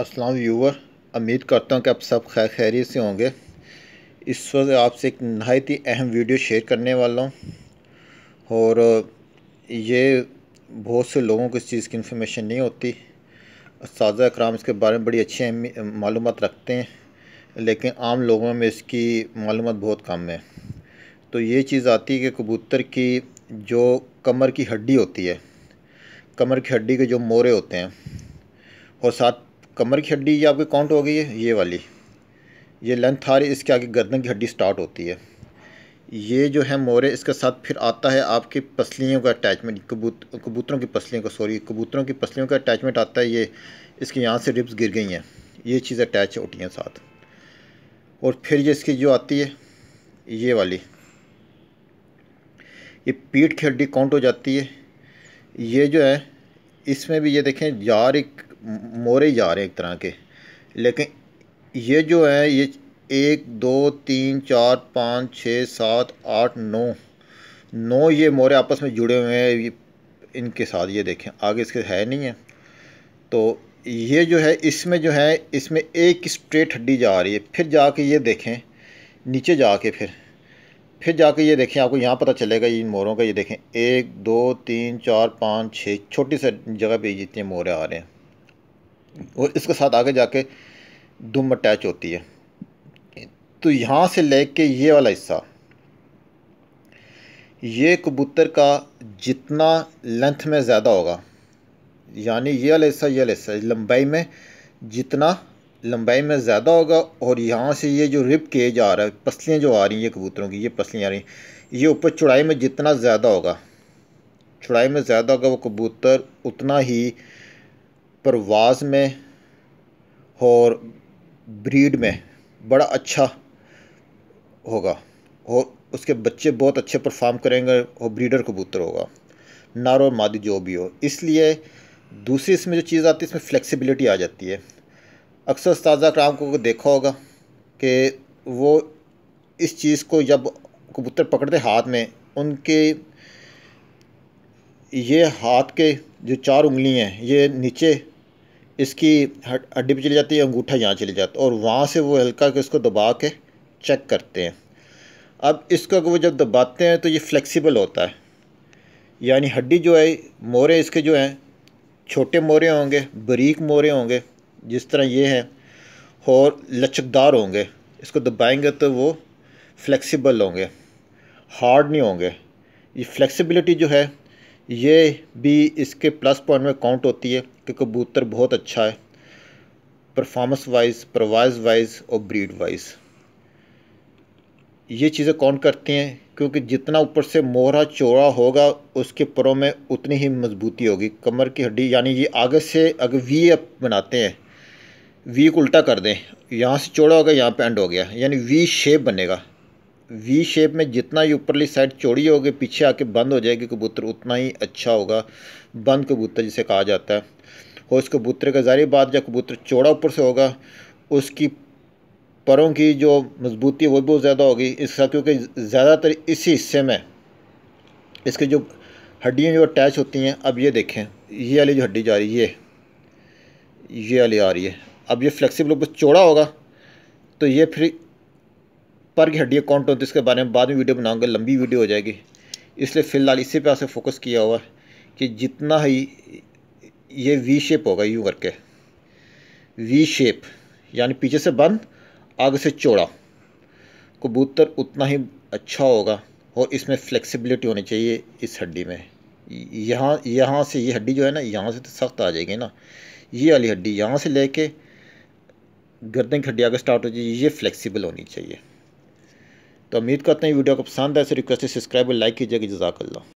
अस्सलाम व्यूवर उम्मीद करता हूँ कि आप सब खैर खैरियत से होंगे इस वक्त आपसे एक नहायत ही अहम वीडियो शेयर करने वाला हूँ और ये बहुत से लोगों को इस चीज़ की इन्फॉर्मेशन नहीं होती साजा कराम इसके बारे में बड़ी अच्छी मालूम रखते हैं लेकिन आम लोगों में इसकी मालूम बहुत कम है तो ये चीज़ आती है कि कबूतर की जो कमर की हड्डी होती है कमर की हड्डी के जो मोरे होते हैं और साथ कमर की हड्डी ये आपकी काउंट हो गई है ये वाली ये लेंथ आ रही इसके आगे गर्दन की हड्डी स्टार्ट होती है ये जो है मोरे इसके साथ फिर आता है आपकी पसलियों का अटैचमेंट कबूत कबूतरों की पसलियों का सॉरी कबूतरों की पसलियों का अटैचमेंट आता है ये इसके यहाँ से रिब्स गिर गई हैं ये चीज़ अटैच होती हैं साथ और फिर ये इसकी जो आती है ये वाली ये पीठ की हड्डी काउंट हो जाती है ये जो है इसमें भी ये देखें जार एक मोरे जार एक तरह के लेकिन ये जो है ये एक दो तीन चार पाँच छः सात आठ नौ नौ ये मोरे आपस में जुड़े हुए हैं इनके साथ ये देखें आगे इसके है नहीं है तो ये जो है इसमें जो है इसमें एक स्ट्रेट हड्डी जा रही है फिर जाके ये देखें नीचे जाके फिर फिर जाके ये देखें आपको यहाँ पता चलेगा इन मोरों का ये देखें एक दो तीन चार पाँच छः छोटी सी जगह पे जितने मोरे आ रहे हैं और इसके साथ आगे जाके दुम अटैच होती है तो यहाँ से ले के ये वाला हिस्सा ये कबूतर का जितना लेंथ में ज़्यादा होगा यानी ये वाला हिस्सा ये वाला हिस्सा लंबाई में जितना लंबाई में ज़्यादा होगा और यहाँ से ये जो रिप केज आ रहा है पसलियाँ जो आ रही हैं कबूतरों की ये पसलियाँ आ रही हैं ये ऊपर चौड़ाई में जितना ज़्यादा होगा चौड़ाई में ज़्यादा होगा वो कबूतर उतना ही परवाज में और ब्रीड में बड़ा अच्छा होगा और उसके बच्चे बहुत अच्छे परफॉर्म करेंगे और ब्रीडर कबूतर होगा नार और मादी जो भी हो इसलिए दूसरी इसमें जो चीज़ आती है इसमें फ्लेक्सिबिलिटी आ जाती है अक्सर उस्ताद कराम को देखा होगा कि वो इस चीज़ को जब कबूतर पकड़ते हाथ में उनके ये हाथ के जो चार उंगली हैं ये नीचे इसकी हड्डी पर चली जाती है अंगूठा यहाँ चली जाता है और वहाँ से वो हल्का के उसको दबा के चेक करते हैं अब इसको वो जब दबाते हैं तो ये फ्लेक्सिबल होता है यानी हड्डी जो है मोरे इसके जो हैं छोटे मोरे होंगे बरीक मोरे होंगे जिस तरह ये है और लचकदार होंगे इसको दबाएंगे तो वो फ्लेक्सिबल होंगे हार्ड नहीं होंगे ये फ्लेक्सिबिलिटी जो है ये भी इसके प्लस पॉइंट में काउंट होती है कि कबूतर बहुत अच्छा है परफॉर्मेंस वाइज प्रवाइज वाइज और ब्रीड वाइज ये चीज़ें काउंट करती हैं क्योंकि जितना ऊपर से मोहरा चौड़ा होगा उसके परों में उतनी ही मजबूती होगी कमर की हड्डी यानी ये आगे से अगर वी अप बनाते हैं वी को उल्टा कर दें यहाँ से चौड़ा हो गया यहाँ पे एंड हो गया यानी वी शेप बनेगा वी शेप में जितना ही ऊपरली साइड चौड़ी होगी पीछे आके बंद हो जाएगी कबूतर उतना ही अच्छा होगा बंद कबूतर जिसे कहा जाता है और इस कबूतर का ज़ाहिर बात जब कबूतर चौड़ा ऊपर से होगा उसकी परों की जो मजबूती है वो बहुत ज़्यादा होगी इसका क्योंकि ज़्यादातर इसी हिस्से में इसके जो हड्डियाँ जो अटैच होती हैं अब ये देखें ये वाली जो हड्डी जा रही है ये वाली आ रही है अब ये फ्लेक्सिबल ऊपर चौड़ा होगा तो ये फिर पर की हड्डियाँ कौन टोन इसके बारे में बाद में वीडियो बनाऊँगा लंबी वीडियो हो जाएगी इसलिए फ़िलहाल इसी पे आपसे फोकस किया हुआ कि जितना ही ये वी शेप होगा यूँ करके वी शेप यानी पीछे से बंद आगे से चौड़ा कबूतर उतना ही अच्छा होगा और इसमें फ्लेक्सिबिलिटी होनी चाहिए इस हड्डी में यहाँ यहाँ से ये हड्डी जो है ना यहाँ से तो सख्त आ जाएगी ना ये वाली हड्डी यहाँ से लेके गर्दन खटिया आगे स्टार्ट हो जाए ये फ्लेक्सिबल होनी चाहिए तो उम्मीद करते हैं वीडियो को पसंद तो है ऐसे रिक्वेस्ट है सब्सक्राइब और लाइक कीजिएगा जजाकल्ला